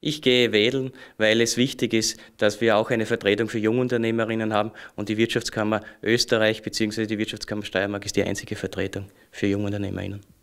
Ich gehe wählen, weil es wichtig ist, dass wir auch eine Vertretung für Jungunternehmerinnen haben und die Wirtschaftskammer Österreich bzw. die Wirtschaftskammer Steiermark ist die einzige Vertretung für Jungunternehmerinnen.